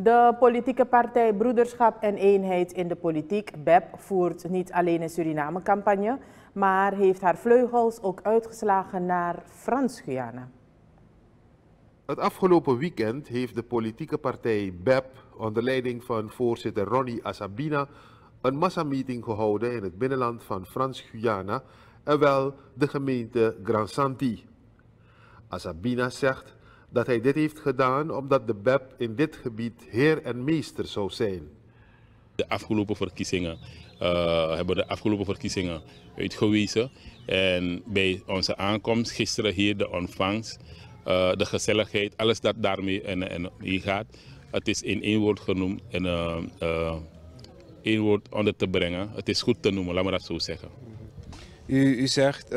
De politieke partij Broederschap en Eenheid in de Politiek, BEP, voert niet alleen een Suriname campagne, maar heeft haar vleugels ook uitgeslagen naar Frans-Guyana. Het afgelopen weekend heeft de politieke partij BEP onder leiding van voorzitter Ronnie Asabina een massameeting gehouden in het binnenland van Frans-Guyana en wel de gemeente Grand Santi. Asabina zegt dat hij dit heeft gedaan omdat de BEP in dit gebied heer en meester zou zijn. De afgelopen verkiezingen eh, hebben de afgelopen verkiezingen uitgewezen. En bij onze aankomst gisteren hier, de ontvangst, eh, de gezelligheid, alles dat daarmee en, en hier gaat. Het is in één woord genoemd en eh, één woord onder te brengen. Het is goed te noemen, laat me dat zo zeggen. U, u zegt,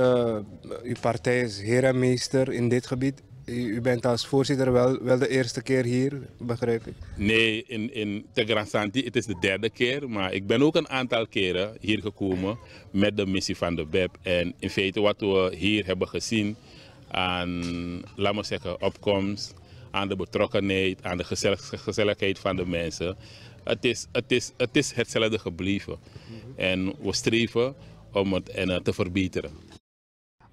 uw partij is heer en meester in dit gebied. U bent als voorzitter wel, wel de eerste keer hier, begrijp ik? Nee, in, in Tegra Santi het is de derde keer. Maar ik ben ook een aantal keren hier gekomen met de missie van de BEP. En in feite wat we hier hebben gezien aan, opkomst, aan de betrokkenheid, aan de gezelligheid van de mensen. Het is, het is, het is hetzelfde gebleven. En we streven om het en, eh, te verbeteren.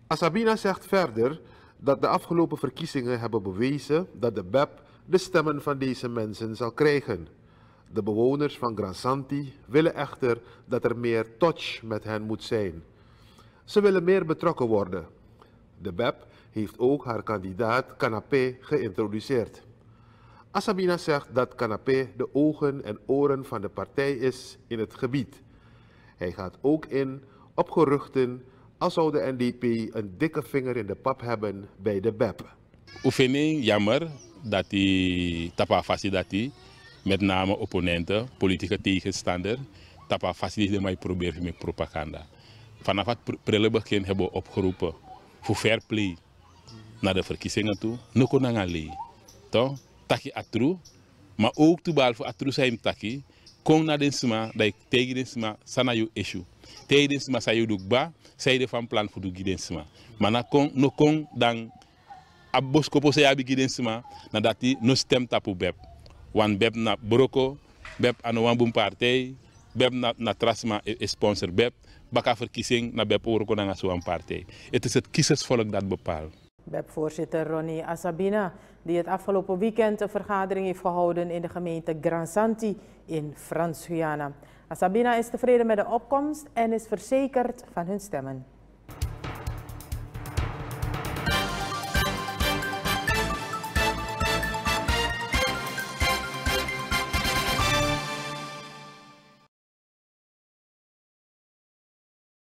Asabina zegt verder dat de afgelopen verkiezingen hebben bewezen dat de BEP de stemmen van deze mensen zal krijgen. De bewoners van Gran Santi willen echter dat er meer touch met hen moet zijn. Ze willen meer betrokken worden. De BEP heeft ook haar kandidaat Canapé geïntroduceerd. Asabina zegt dat Canapé de ogen en oren van de partij is in het gebied. Hij gaat ook in op geruchten al zou de NDP een dikke vinger in de pap hebben bij de BEP. Oefening, jammer dat die tapa faciliteit, met name opponenten, politieke tegenstander, tapa faciliteit mij proberen met propaganda. Vanaf het prille begin hebben we opgeroepen voor fair play naar de verkiezingen toe. kunnen we nangali. Toch? Taki atru. Maar ook toe voor atru zijn taki. Kom naar de sma, dat ik tegen de sma, sana issue. Tijdens yidin sima sa yuduk ba sa yidin fan plan fudu kon no kon dan a boskopo sa yabi nadat sima na dati no stem tapu beb wan beb na broko beb ano wan bum partei beb na, na trasma e, e, sponsor beb baka verkiezing na beb orko dan as partei het is het kiezersvolk dat bepaalt BEP-voorzitter Ronnie Asabina, die het afgelopen weekend een vergadering heeft gehouden in de gemeente Grand Santi in Frans-Guyana. Asabina is tevreden met de opkomst en is verzekerd van hun stemmen.